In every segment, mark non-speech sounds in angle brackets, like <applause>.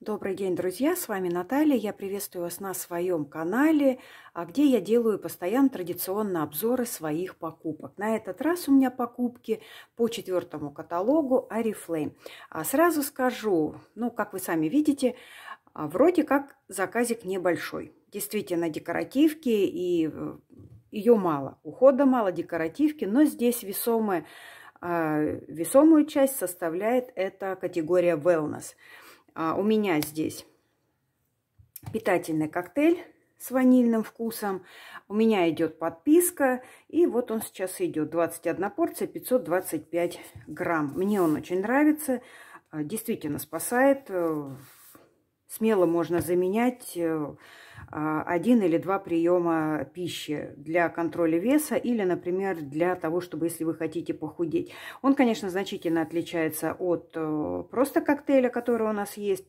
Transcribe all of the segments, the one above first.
Добрый день, друзья! С вами Наталья. Я приветствую вас на своем канале, а, где я делаю постоянно традиционно обзоры своих покупок. На этот раз у меня покупки по четвертому каталогу Арифлейм. А сразу скажу, ну, как вы сами видите, а, вроде как заказик небольшой. Действительно, декоративки и э, ее мало. Ухода мало, декоративки, но здесь весомая, а, весомую часть составляет эта категория wellness – а, у меня здесь питательный коктейль с ванильным вкусом. У меня идет подписка, и вот он сейчас идет. 21 порция, 525 грамм. Мне он очень нравится, а, действительно спасает. Э, смело можно заменять э, а, один или два приема пищи для контроля веса или, например, для того, чтобы, если вы хотите похудеть. Он, конечно, значительно отличается от э, просто коктейля, который у нас есть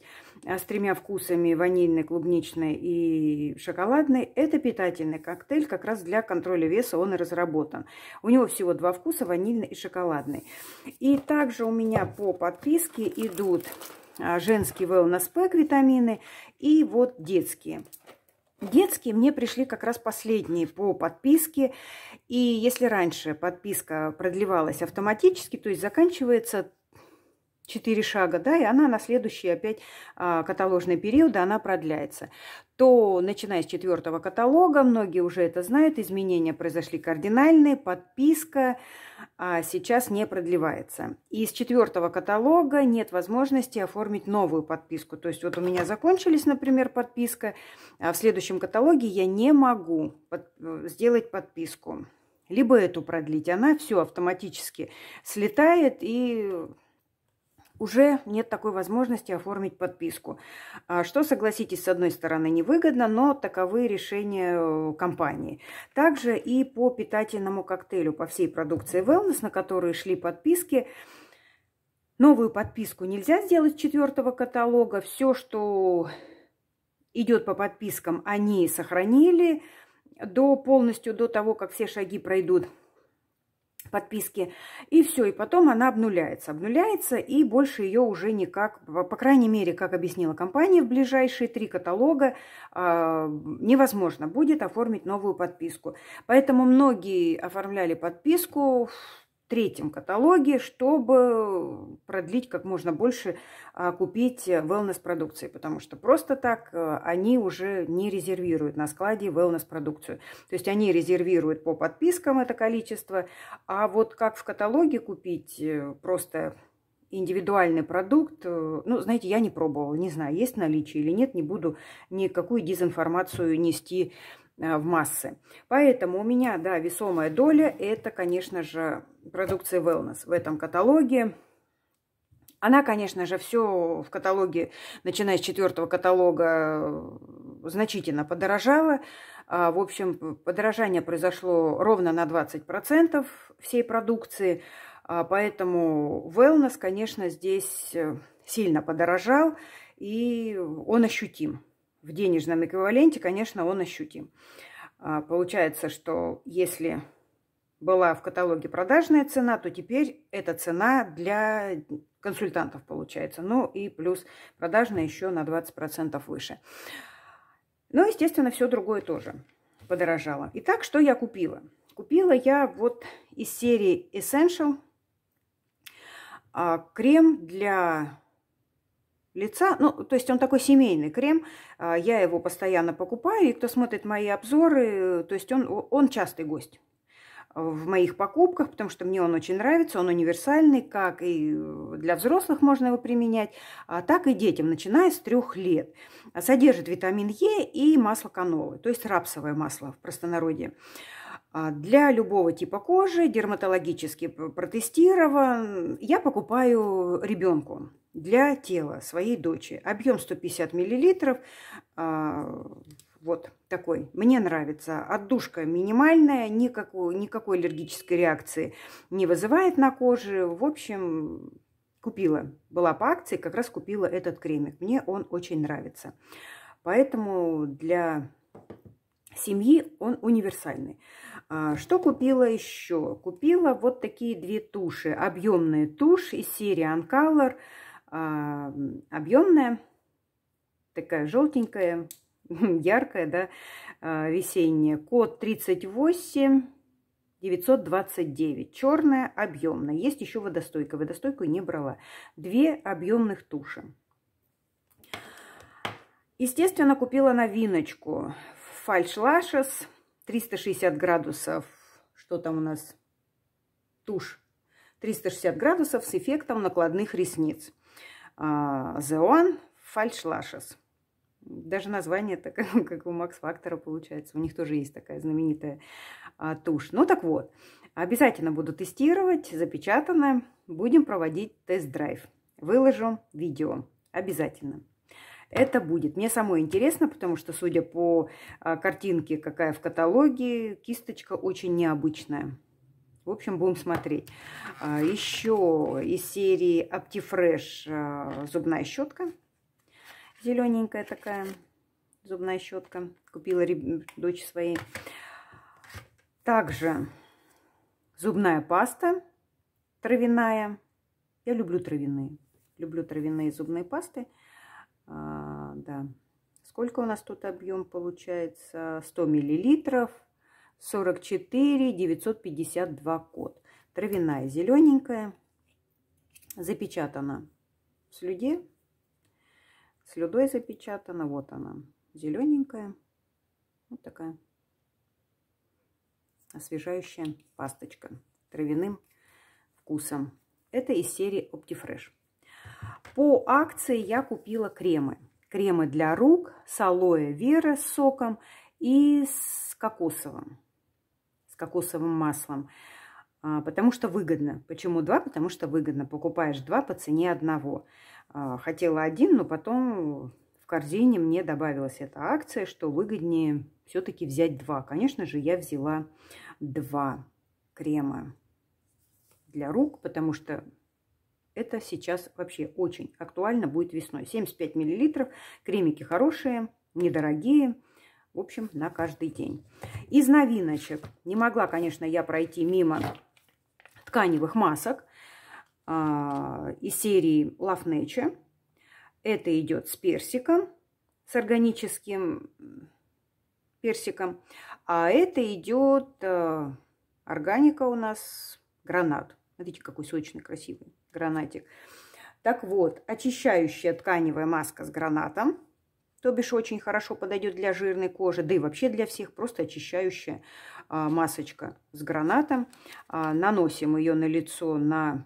а, с тремя вкусами ванильный, клубничный и шоколадный. Это питательный коктейль, как раз для контроля веса он и разработан. У него всего два вкуса, ванильный и шоколадный. И также у меня по подписке идут а, женский wellness pack витамины и вот детские. Детские мне пришли как раз последние по подписке. И если раньше подписка продлевалась автоматически, то есть заканчивается четыре шага, да, и она на следующий опять а, каталожный период, она продляется, то, начиная с четвертого каталога, многие уже это знают, изменения произошли кардинальные, подписка а, сейчас не продлевается. И с четвертого каталога нет возможности оформить новую подписку. То есть вот у меня закончились, например, подписка, а в следующем каталоге я не могу под, э, сделать подписку. Либо эту продлить, она все автоматически слетает и уже нет такой возможности оформить подписку. А что, согласитесь, с одной стороны невыгодно, но таковы решения э, компании. Также и по питательному коктейлю, по всей продукции Wellness, на которые шли подписки, Новую подписку нельзя сделать четвертого каталога. Все, что идет по подпискам, они сохранили до полностью до того, как все шаги пройдут подписки. И все, и потом она обнуляется. Обнуляется, и больше ее уже никак, по крайней мере, как объяснила компания, в ближайшие три каталога а, невозможно будет оформить новую подписку. Поэтому многие оформляли подписку третьем каталоге, чтобы продлить как можно больше а, купить wellness-продукции, потому что просто так э, они уже не резервируют на складе wellness-продукцию. То есть они резервируют по подпискам это количество, а вот как в каталоге купить э, просто индивидуальный продукт. Э, ну, знаете, я не пробовала, не знаю, есть наличие или нет, не буду никакую дезинформацию нести Э, в массы. Поэтому у меня, да, весомая доля – это, конечно же, продукция Wellness в этом каталоге. Она, конечно же, все в каталоге, начиная с четвертого каталога, э, значительно подорожала. А, в общем, подорожание произошло ровно на 20% всей продукции. А, поэтому wellness, конечно, здесь э, сильно подорожал, и он ощутим в денежном эквиваленте, конечно, он ощутим. А, получается, что если была в каталоге продажная цена, то теперь эта цена для консультантов получается. Ну и плюс продажная еще на 20% выше. Ну, естественно, все другое тоже подорожало. Итак, что я купила? Купила я вот из серии Essential а, крем для лица. Ну, то есть он такой семейный крем. А, я его постоянно покупаю. И кто смотрит мои обзоры, то есть он, он частый гость в моих покупках, потому что мне он очень нравится, он универсальный, как и для взрослых можно его применять, а так и детям, начиная с трех лет. Содержит витамин Е и масло канолы, то есть рапсовое масло в простонародье. А для любого типа кожи, дерматологически протестирован, я покупаю ребенку для тела своей дочери. Объем 150 миллилитров. А, вот такой. Мне нравится. Отдушка минимальная, никакой, никакой аллергической реакции не вызывает на коже. В общем, купила. Была по акции, как раз купила этот кремик. Мне он очень нравится. Поэтому для семьи он универсальный. А, что купила еще? Купила вот такие две туши. Объемные туши из серии Uncolor. А, объемная, такая желтенькая, <laughs> яркая, да, а, весенняя. Код 38 929. Черная, объемная. Есть еще водостойка. Водостойку не брала. Две объемных туши. Естественно, купила новиночку. Фальш Лашес. 360 градусов. Что там у нас? Тушь. 360 градусов с эффектом накладных ресниц. Зеон а, Фальшлашес. Даже название так, <laughs> как у Макс Фактора получается. У них тоже есть такая знаменитая а, тушь. Ну так вот, обязательно буду тестировать, запечатанное. Будем проводить тест-драйв. Выложу видео. Обязательно. Это будет. Мне самой интересно, потому что, судя по а, картинке, какая в каталоге, кисточка очень необычная. В общем, будем смотреть. А, Еще из серии Optifresh а, зубная щетка. Зелененькая такая зубная щетка. Купила дочь своей. Также зубная паста травяная. Я люблю травяные. Люблю травяные зубные пасты. А, да. Сколько у нас тут объем получается? 100 миллилитров. 44 952 код. Травяная зелененькая. Запечатана в слюде. Слюдой запечатана. Вот она. Зелененькая. Вот такая освежающая пасточка травяным вкусом. Это из серии OptiFresh. По акции я купила кремы. Кремы для рук с алоэ вера с соком и с кокосовым кокосовым маслом. А, потому что выгодно. Почему два? Потому что выгодно. Покупаешь два по цене одного. А, хотела один, но потом в корзине мне добавилась эта акция, что выгоднее все-таки взять два. Конечно же, я взяла два крема для рук, потому что это сейчас вообще очень актуально будет весной. 75 миллилитров. Кремики хорошие, недорогие в общем, на каждый день. Из новиночек не могла, конечно, я пройти мимо тканевых масок э, из серии Love Nature. Это идет с персиком, с органическим персиком. А это идет э, органика у нас гранат. Смотрите, какой сочный, красивый гранатик. Так вот, очищающая тканевая маска с гранатом – то бишь очень хорошо подойдет для жирной кожи, да и вообще для всех, просто очищающая а, масочка с гранатом. А, наносим ее на лицо на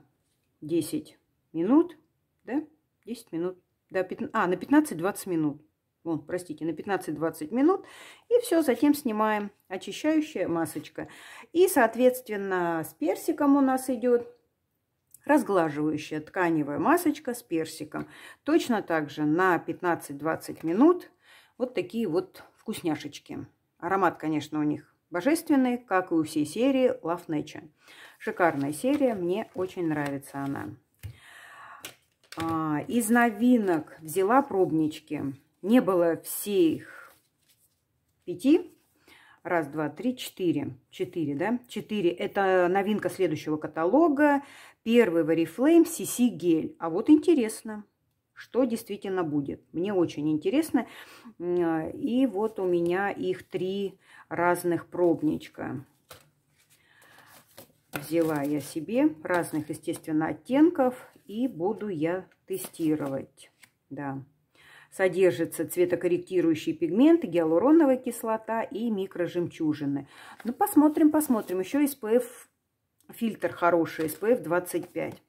10 минут, да, 10 минут, да, 15, а, на 15-20 минут. Вон, простите, на 15-20 минут. И все, затем снимаем очищающая масочка. И, соответственно, с персиком у нас идет разглаживающая тканевая масочка с персиком. Точно так же на 15-20 минут вот такие вот вкусняшечки. Аромат, конечно, у них божественный, как и у всей серии Love Nature. Шикарная серия, мне очень нравится она. А, из новинок взяла пробнички. Не было всех пяти. Раз, два, три, четыре. Четыре, да? Четыре. Это новинка следующего каталога. Первый в Oriflame CC гель. А вот интересно, что действительно будет. Мне очень интересно. А, и вот у меня их три разных пробничка. Взяла я себе разных, естественно, оттенков. И буду я тестировать. Да. Содержится цветокорректирующий пигмент, гиалуроновая кислота и микрожемчужины. Ну, посмотрим, посмотрим. Еще SPF фильтр хороший, SPF 25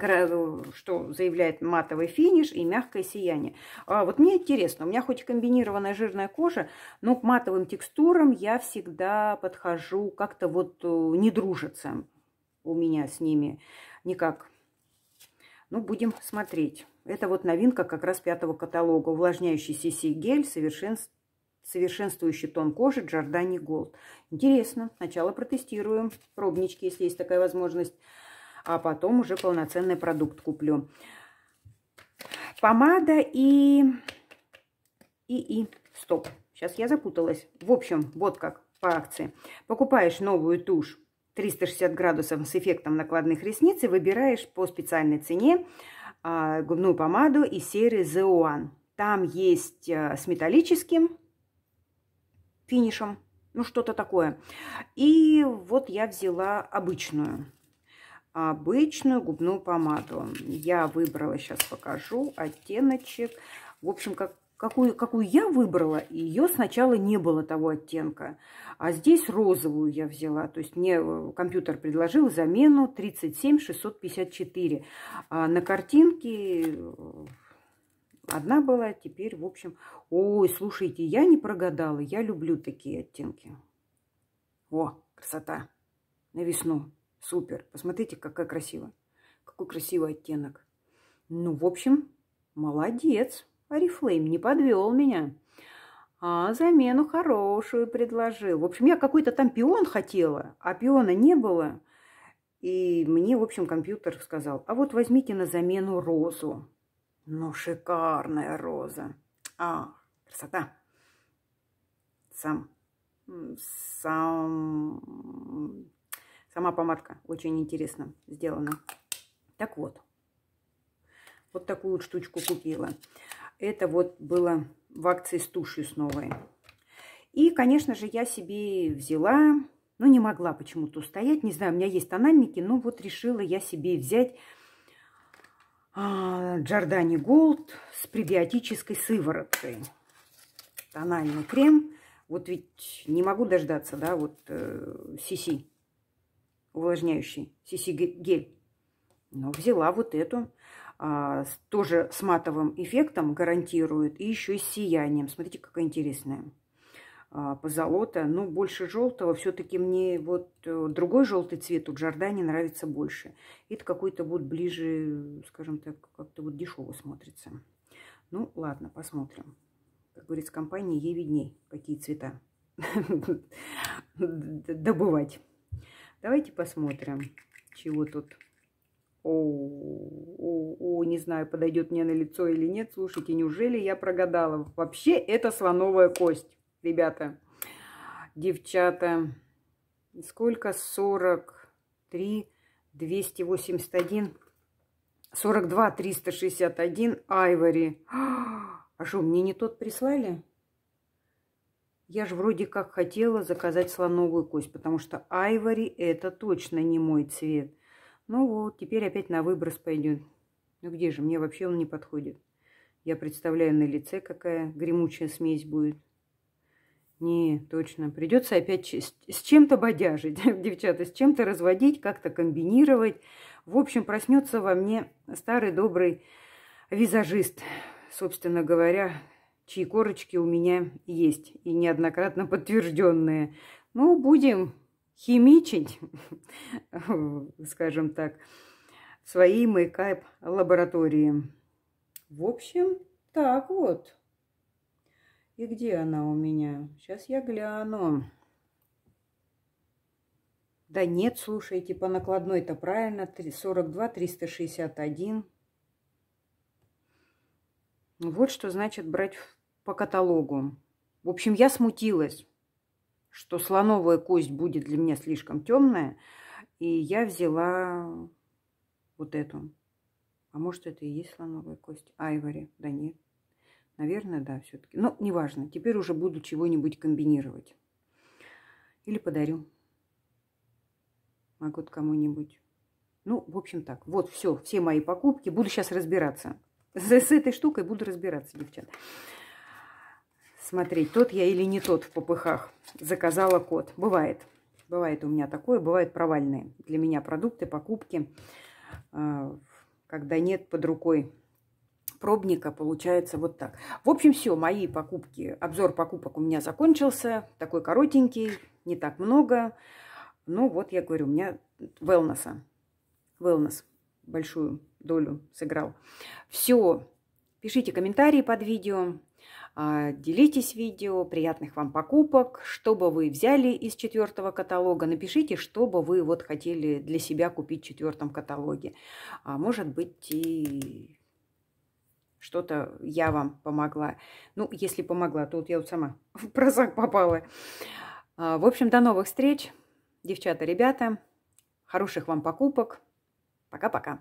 э, что заявляет матовый финиш и мягкое сияние. А вот мне интересно, у меня хоть комбинированная жирная кожа, но к матовым текстурам я всегда подхожу, как-то вот э, не дружится у меня с ними никак. Ну, будем смотреть. Это вот новинка как раз пятого каталога. Увлажняющий CC гель совершенств совершенствующий тон кожи Giordani Голд. Интересно. Сначала протестируем пробнички, если есть такая возможность. А потом уже полноценный продукт куплю. Помада и... И, и, стоп. Сейчас я запуталась. В общем, вот как по акции. Покупаешь новую тушь 360 градусов с эффектом накладных ресниц и выбираешь по специальной цене а, губную помаду и серии The One. Там есть а, с металлическим финишем, ну что-то такое. И вот я взяла обычную, обычную губную помаду. Я выбрала, сейчас покажу, оттеночек. В общем, как какую, какую я выбрала, ее сначала не было того оттенка. А здесь розовую я взяла. То есть мне э, компьютер предложил замену 37654. А на картинке э, Одна была, теперь, в общем... Ой, слушайте, я не прогадала. Я люблю такие оттенки. О, красота. На весну. Супер. Посмотрите, какая красиво. Какой красивый оттенок. Ну, в общем, молодец. Арифлейм не подвел меня. А замену хорошую предложил. В общем, я какой-то там пион хотела, а пиона не было. И мне, в общем, компьютер сказал, а вот возьмите на замену розу. Ну, шикарная роза. А, красота. Сам, сам, сама помадка очень интересно сделана. Так вот, вот такую вот штучку купила. Это вот было в акции с тушью с новой. И, конечно же, я себе взяла, но ну, не могла почему-то устоять. Не знаю, у меня есть тональники, но вот решила я себе взять Джордани Голд с пребиотической сывороткой. Тональный крем. Вот ведь не могу дождаться, да, вот э, увлажняющий, сиси гель. Но взяла вот эту, а, тоже с матовым эффектом гарантирует, и еще и с сиянием. Смотрите, какая интересная. А, позолота, но больше желтого. Все-таки мне вот э, другой желтый цвет у Джордани нравится больше. Это какой-то вот ближе, скажем так, как-то вот дешево смотрится. Ну, ладно, посмотрим. Как говорится, компания ей видней, какие цвета <laughs> добывать. Давайте посмотрим, чего тут. О, не знаю, подойдет мне на лицо или нет. Слушайте, неужели я прогадала? Вообще это слоновая кость ребята, девчата. Сколько? 43, 281, 42, 361 Айвори. А что, мне не тот прислали? Я же вроде как хотела заказать слоновую кость, потому что айвори это точно не мой цвет. Ну вот, теперь опять на выброс пойдет. Ну где же, мне вообще он не подходит. Я представляю на лице, какая гремучая смесь будет. Не, точно. Придется опять с чем-то бодяжить, <laughs> девчата, с чем-то разводить, как-то комбинировать. В общем, проснется во мне старый добрый визажист, собственно говоря, чьи корочки у меня есть и неоднократно подтвержденные. Ну, будем химичить, <laughs> скажем так, в своей мейкап-лаборатории. В общем, так вот. И где она у меня? Сейчас я гляну. Да нет, слушайте, по накладной-то правильно. 42, 361. Ну, вот что значит брать по каталогу. В общем, я смутилась, что слоновая кость будет для меня слишком темная. И я взяла вот эту. А может, это и есть слоновая кость? Айвори. Да нет. Наверное, да, все-таки. Но неважно, теперь уже буду чего-нибудь комбинировать. Или подарю. Могу кому-нибудь. Ну, в общем так. Вот все, все мои покупки. Буду сейчас разбираться. С, с этой штукой буду разбираться, девчата. Смотреть, тот я или не тот в попыхах. Заказала кот. Бывает. Бывает у меня такое. Бывают провальные для меня продукты, покупки, а, когда нет под рукой пробника получается вот так. В общем, все, мои покупки, обзор покупок у меня закончился. Такой коротенький, не так много. Ну, вот я говорю, у меня wellness. Wellness большую долю сыграл. Все, пишите комментарии под видео, а, делитесь видео, приятных вам покупок, что бы вы взяли из четвертого каталога, напишите, что бы вы вот хотели для себя купить в четвертом каталоге. А может быть и что-то я вам помогла. Ну, если помогла, то вот я вот сама <laughs> в прозак попала. А, в общем, до новых встреч, девчата, ребята. Хороших вам покупок. Пока-пока.